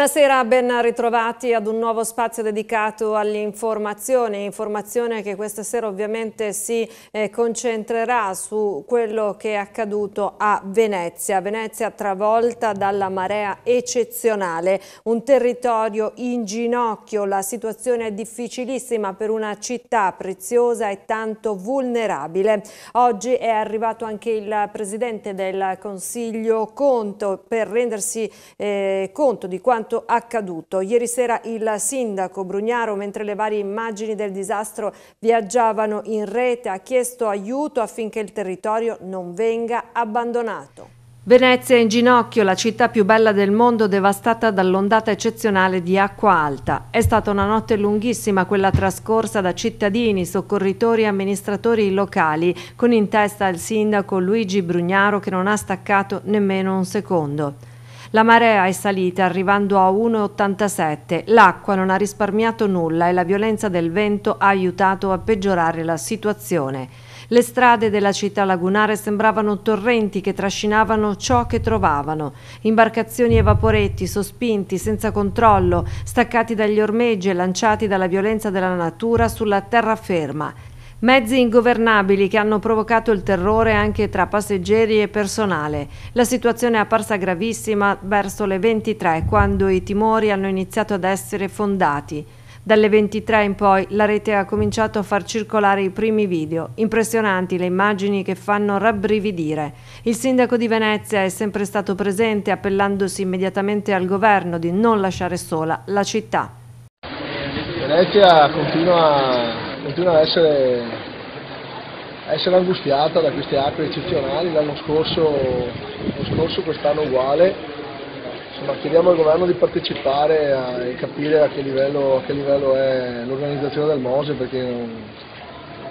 Buonasera, ben ritrovati ad un nuovo spazio dedicato all'informazione, informazione che questa sera ovviamente si eh, concentrerà su quello che è accaduto a Venezia, Venezia travolta dalla marea eccezionale, un territorio in ginocchio, la situazione è difficilissima per una città preziosa e tanto vulnerabile. Oggi è arrivato anche il Presidente del Consiglio Conto per rendersi eh, conto di quanto quanto accaduto. Ieri sera il sindaco Brugnaro, mentre le varie immagini del disastro viaggiavano in rete, ha chiesto aiuto affinché il territorio non venga abbandonato. Venezia è in ginocchio, la città più bella del mondo devastata dall'ondata eccezionale di acqua alta. È stata una notte lunghissima quella trascorsa da cittadini, soccorritori e amministratori locali, con in testa il sindaco Luigi Brugnaro che non ha staccato nemmeno un secondo. La marea è salita arrivando a 1,87. L'acqua non ha risparmiato nulla e la violenza del vento ha aiutato a peggiorare la situazione. Le strade della città lagunare sembravano torrenti che trascinavano ciò che trovavano. Imbarcazioni e vaporetti sospinti senza controllo, staccati dagli ormeggi e lanciati dalla violenza della natura sulla terraferma. Mezzi ingovernabili che hanno provocato il terrore anche tra passeggeri e personale. La situazione è apparsa gravissima verso le 23, quando i timori hanno iniziato ad essere fondati. Dalle 23 in poi la rete ha cominciato a far circolare i primi video, impressionanti le immagini che fanno rabbrividire. Il sindaco di Venezia è sempre stato presente appellandosi immediatamente al governo di non lasciare sola la città. Venezia continua continua ad essere, a essere angustiata da queste acque eccezionali, l'anno scorso, scorso quest'anno uguale. Insomma, chiediamo al governo di partecipare e capire a che livello, a che livello è l'organizzazione del Mose perché non,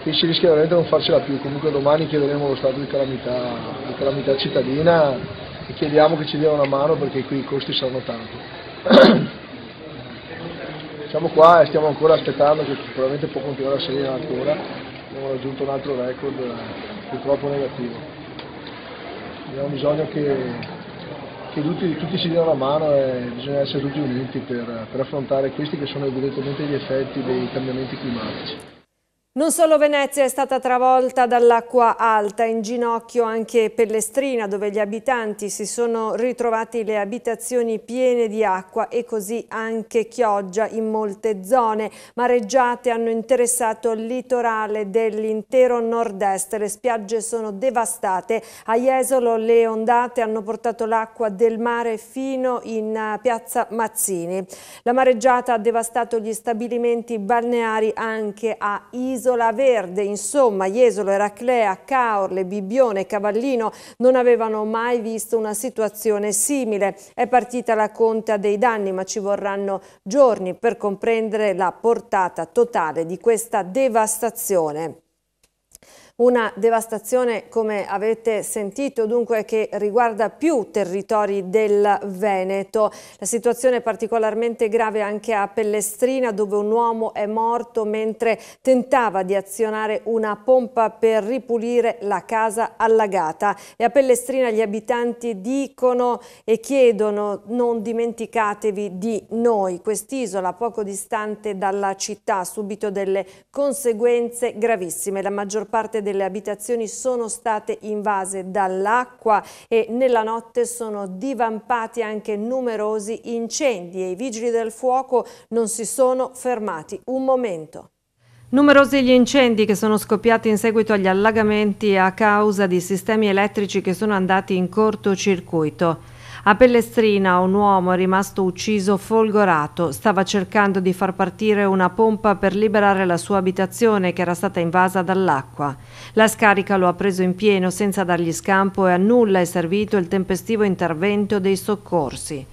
qui si rischia veramente di non farcela più. Comunque domani chiederemo lo stato di calamità, di calamità cittadina e chiediamo che ci dia una mano perché qui i costi saranno tanti. siamo qua e stiamo ancora aspettando che sicuramente può continuare a salire ancora, abbiamo raggiunto un altro record eh, purtroppo negativo. Abbiamo bisogno che, che tutti, tutti, si diano la mano e bisogna essere tutti uniti per, per affrontare questi che sono evidentemente gli effetti dei cambiamenti climatici. Non solo Venezia è stata travolta dall'acqua alta, in ginocchio anche Pellestrina dove gli abitanti si sono ritrovati le abitazioni piene di acqua e così anche Chioggia in molte zone. Mareggiate hanno interessato il litorale dell'intero nord-est, le spiagge sono devastate. A Jesolo le ondate hanno portato l'acqua del mare fino in eh, piazza Mazzini. La mareggiata ha devastato gli stabilimenti balneari anche a Isola Isola Verde, insomma Jesolo, Eraclea, Caorle, Bibbione, Cavallino non avevano mai visto una situazione simile. È partita la conta dei danni ma ci vorranno giorni per comprendere la portata totale di questa devastazione. Una devastazione, come avete sentito, dunque che riguarda più territori del Veneto. La situazione è particolarmente grave anche a Pellestrina, dove un uomo è morto mentre tentava di azionare una pompa per ripulire la casa allagata. E a Pellestrina gli abitanti dicono e chiedono non dimenticatevi di noi. Quest'isola, poco distante dalla città, ha subito delle conseguenze gravissime. La maggior parte delle abitazioni sono state invase dall'acqua e nella notte sono divampati anche numerosi incendi e i vigili del fuoco non si sono fermati un momento. Numerosi gli incendi che sono scoppiati in seguito agli allagamenti a causa di sistemi elettrici che sono andati in cortocircuito. A Pellestrina un uomo è rimasto ucciso folgorato, stava cercando di far partire una pompa per liberare la sua abitazione che era stata invasa dall'acqua. La scarica lo ha preso in pieno senza dargli scampo e a nulla è servito il tempestivo intervento dei soccorsi.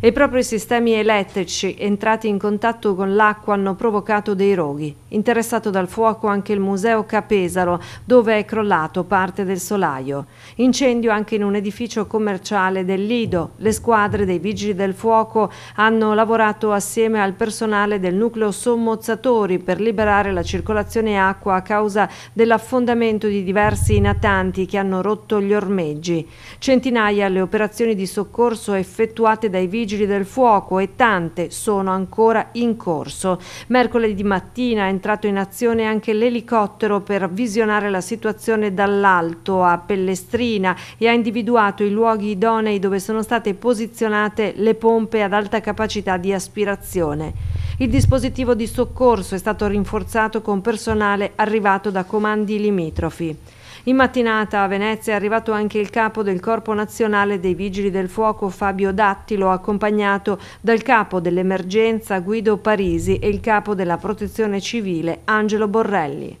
E proprio i sistemi elettrici entrati in contatto con l'acqua hanno provocato dei roghi. Interessato dal fuoco anche il Museo Capesaro, dove è crollato parte del solaio. Incendio anche in un edificio commerciale del Lido. Le squadre dei Vigili del Fuoco hanno lavorato assieme al personale del nucleo sommozzatori per liberare la circolazione acqua a causa dell'affondamento di diversi natanti che hanno rotto gli ormeggi. Centinaia le operazioni di soccorso effettuate dai Vigili del Fuoco e tante sono ancora in corso. Mercoledì mattina, entro entrato in azione anche l'elicottero per visionare la situazione dall'alto a Pellestrina e ha individuato i luoghi idonei dove sono state posizionate le pompe ad alta capacità di aspirazione. Il dispositivo di soccorso è stato rinforzato con personale arrivato da comandi limitrofi. In mattinata a Venezia è arrivato anche il capo del Corpo Nazionale dei Vigili del Fuoco Fabio Dattilo, accompagnato dal capo dell'emergenza Guido Parisi e il capo della Protezione Civile Angelo Borrelli.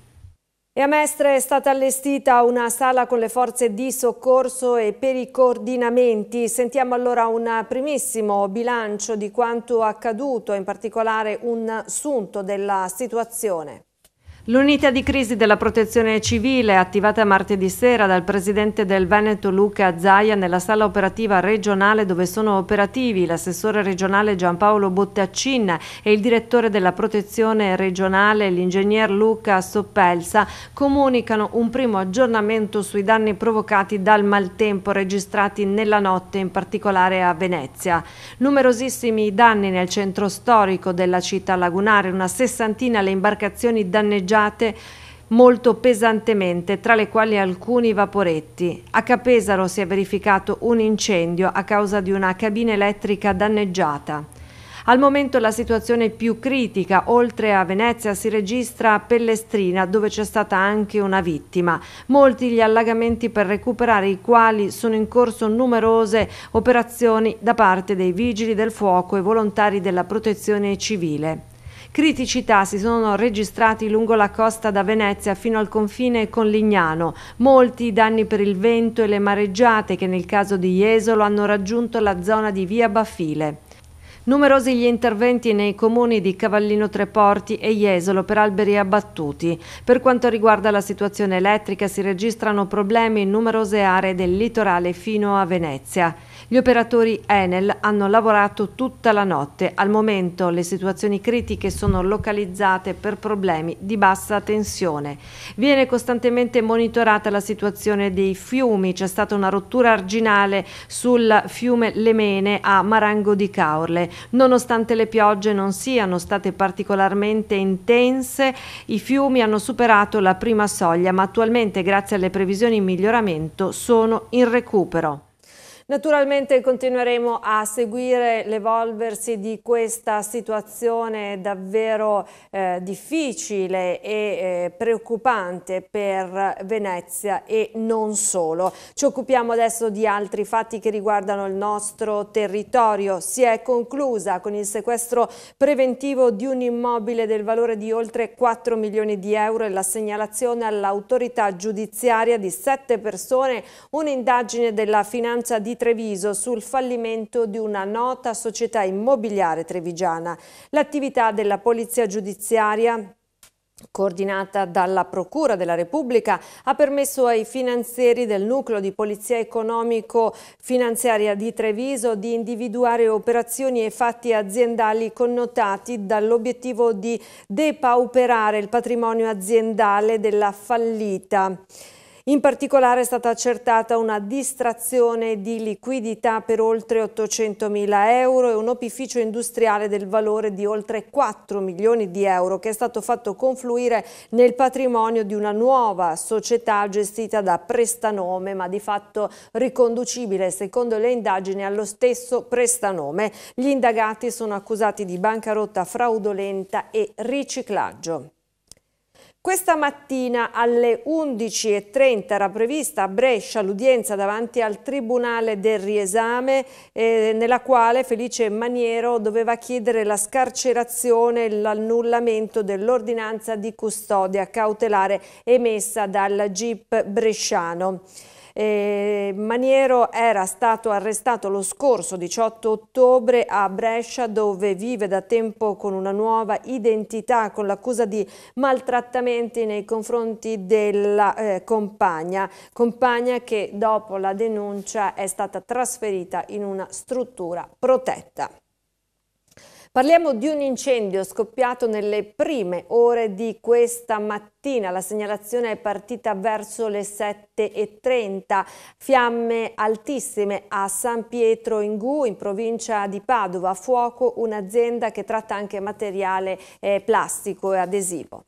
E a Mestre è stata allestita una sala con le forze di soccorso e per i coordinamenti. Sentiamo allora un primissimo bilancio di quanto accaduto, in particolare un sunto della situazione. L'unità di crisi della protezione civile, attivata martedì sera dal presidente del Veneto Luca Zaia nella sala operativa regionale dove sono operativi l'assessore regionale Giampaolo Bottaccin e il direttore della protezione regionale, l'ingegner Luca Soppelsa, comunicano un primo aggiornamento sui danni provocati dal maltempo registrati nella notte, in particolare a Venezia. Numerosissimi danni nel centro storico della città lagunare, una sessantina le imbarcazioni danneggiate danneggiate molto pesantemente, tra le quali alcuni vaporetti. A Capesaro si è verificato un incendio a causa di una cabina elettrica danneggiata. Al momento la situazione più critica, oltre a Venezia, si registra a Pellestrina, dove c'è stata anche una vittima. Molti gli allagamenti per recuperare i quali sono in corso numerose operazioni da parte dei vigili del fuoco e volontari della protezione civile. Criticità si sono registrati lungo la costa da Venezia fino al confine con Lignano. Molti i danni per il vento e le mareggiate che nel caso di Jesolo hanno raggiunto la zona di via Baffile. Numerosi gli interventi nei comuni di Cavallino Treporti e Jesolo per alberi abbattuti. Per quanto riguarda la situazione elettrica si registrano problemi in numerose aree del litorale fino a Venezia. Gli operatori Enel hanno lavorato tutta la notte. Al momento le situazioni critiche sono localizzate per problemi di bassa tensione. Viene costantemente monitorata la situazione dei fiumi. C'è stata una rottura arginale sul fiume Lemene a Marango di Caorle. Nonostante le piogge non siano state particolarmente intense, i fiumi hanno superato la prima soglia, ma attualmente grazie alle previsioni in miglioramento sono in recupero. Naturalmente continueremo a seguire l'evolversi di questa situazione davvero eh, difficile e eh, preoccupante per Venezia e non solo. Ci occupiamo adesso di altri fatti che riguardano il nostro territorio. Si è conclusa con il sequestro preventivo di un immobile del valore di oltre 4 milioni di euro e la segnalazione all'autorità giudiziaria di sette persone, un'indagine della finanza di Treviso sul fallimento di una nota società immobiliare trevigiana. L'attività della polizia giudiziaria coordinata dalla Procura della Repubblica, ha permesso ai finanzieri del nucleo di polizia economico-finanziaria di Treviso di individuare operazioni e fatti aziendali connotati dall'obiettivo di depauperare il patrimonio aziendale della fallita in particolare è stata accertata una distrazione di liquidità per oltre 800 mila euro e un opificio industriale del valore di oltre 4 milioni di euro che è stato fatto confluire nel patrimonio di una nuova società gestita da prestanome ma di fatto riconducibile secondo le indagini allo stesso prestanome. Gli indagati sono accusati di bancarotta fraudolenta e riciclaggio. Questa mattina alle 11.30 era prevista a Brescia l'udienza davanti al Tribunale del Riesame eh, nella quale Felice Maniero doveva chiedere la scarcerazione e l'annullamento dell'ordinanza di custodia cautelare emessa dal GIP bresciano. Eh, Maniero era stato arrestato lo scorso 18 ottobre a Brescia dove vive da tempo con una nuova identità con l'accusa di maltrattamenti nei confronti della eh, compagna, compagna che dopo la denuncia è stata trasferita in una struttura protetta. Parliamo di un incendio scoppiato nelle prime ore di questa mattina. La segnalazione è partita verso le 7.30. Fiamme altissime a San Pietro in Gu, in provincia di Padova. fuoco un'azienda che tratta anche materiale eh, plastico e adesivo.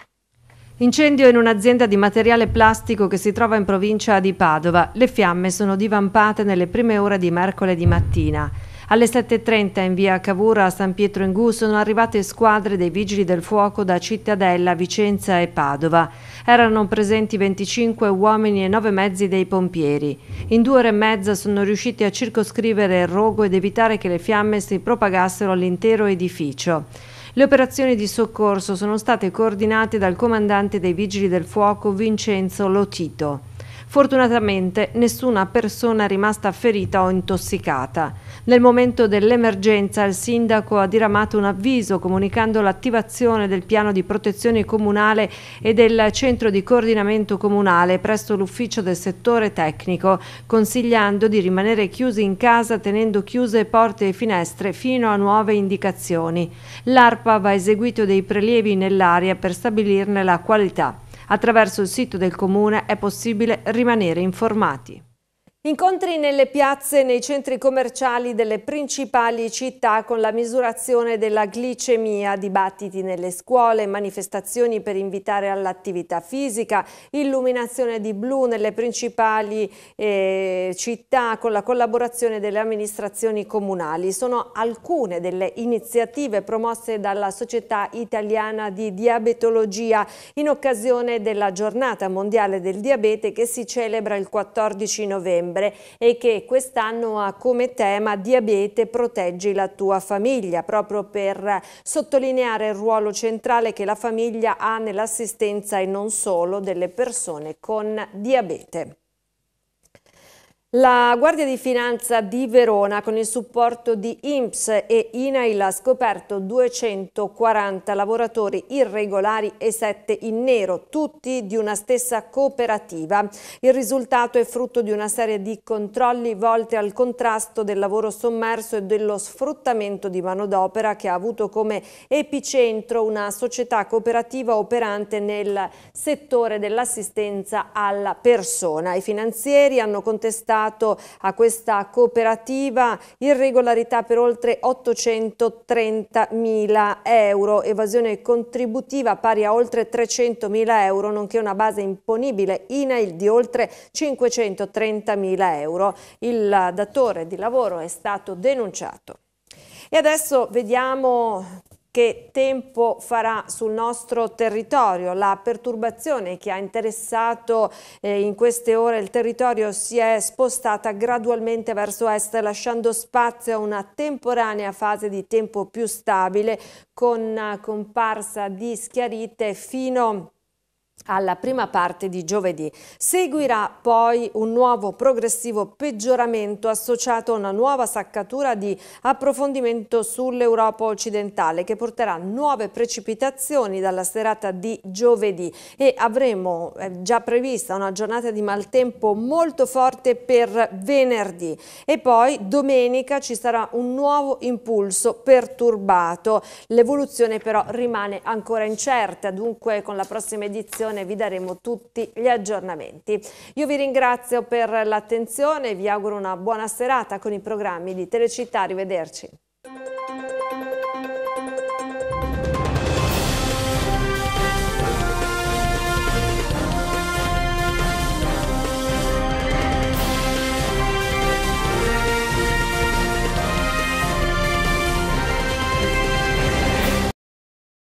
Incendio in un'azienda di materiale plastico che si trova in provincia di Padova. Le fiamme sono divampate nelle prime ore di mercoledì mattina. Alle 7.30 in via Cavura a San Pietro in Gu sono arrivate squadre dei Vigili del Fuoco da Cittadella, Vicenza e Padova. Erano presenti 25 uomini e 9 mezzi dei pompieri. In due ore e mezza sono riusciti a circoscrivere il rogo ed evitare che le fiamme si propagassero all'intero edificio. Le operazioni di soccorso sono state coordinate dal comandante dei Vigili del Fuoco Vincenzo Lotito. Fortunatamente nessuna persona è rimasta ferita o intossicata. Nel momento dell'emergenza il sindaco ha diramato un avviso comunicando l'attivazione del piano di protezione comunale e del centro di coordinamento comunale presso l'ufficio del settore tecnico, consigliando di rimanere chiusi in casa tenendo chiuse porte e finestre fino a nuove indicazioni. L'ARPA va eseguito dei prelievi nell'aria per stabilirne la qualità. Attraverso il sito del Comune è possibile rimanere informati. Incontri nelle piazze e nei centri commerciali delle principali città con la misurazione della glicemia, dibattiti nelle scuole, manifestazioni per invitare all'attività fisica, illuminazione di blu nelle principali eh, città con la collaborazione delle amministrazioni comunali. Sono alcune delle iniziative promosse dalla Società Italiana di Diabetologia in occasione della giornata mondiale del diabete che si celebra il 14 novembre novembre e che quest'anno ha come tema Diabete proteggi la tua famiglia, proprio per sottolineare il ruolo centrale che la famiglia ha nell'assistenza e non solo delle persone con diabete. La Guardia di Finanza di Verona con il supporto di INPS e INAIL ha scoperto 240 lavoratori irregolari e 7 in nero, tutti di una stessa cooperativa. Il risultato è frutto di una serie di controlli volte al contrasto del lavoro sommerso e dello sfruttamento di manodopera che ha avuto come epicentro una società cooperativa operante nel settore dell'assistenza alla persona. I finanzieri hanno contestato segnalato a questa cooperativa irregolarità per oltre 830 mila euro, evasione contributiva pari a oltre 300 mila euro, nonché una base imponibile INAIL di oltre 530 mila euro. Il datore di lavoro è stato denunciato. E adesso vediamo che tempo farà sul nostro territorio. La perturbazione che ha interessato eh, in queste ore il territorio si è spostata gradualmente verso est, lasciando spazio a una temporanea fase di tempo più stabile con eh, comparsa di schiarite fino a alla prima parte di giovedì. Seguirà poi un nuovo progressivo peggioramento associato a una nuova saccatura di approfondimento sull'Europa occidentale che porterà nuove precipitazioni dalla serata di giovedì e avremo eh, già prevista una giornata di maltempo molto forte per venerdì e poi domenica ci sarà un nuovo impulso perturbato. L'evoluzione però rimane ancora incerta, dunque con la prossima edizione trasmissione vi daremo tutti gli aggiornamenti. Io vi ringrazio per l'attenzione e vi auguro una buona serata con i programmi di Telecittà. Arrivederci.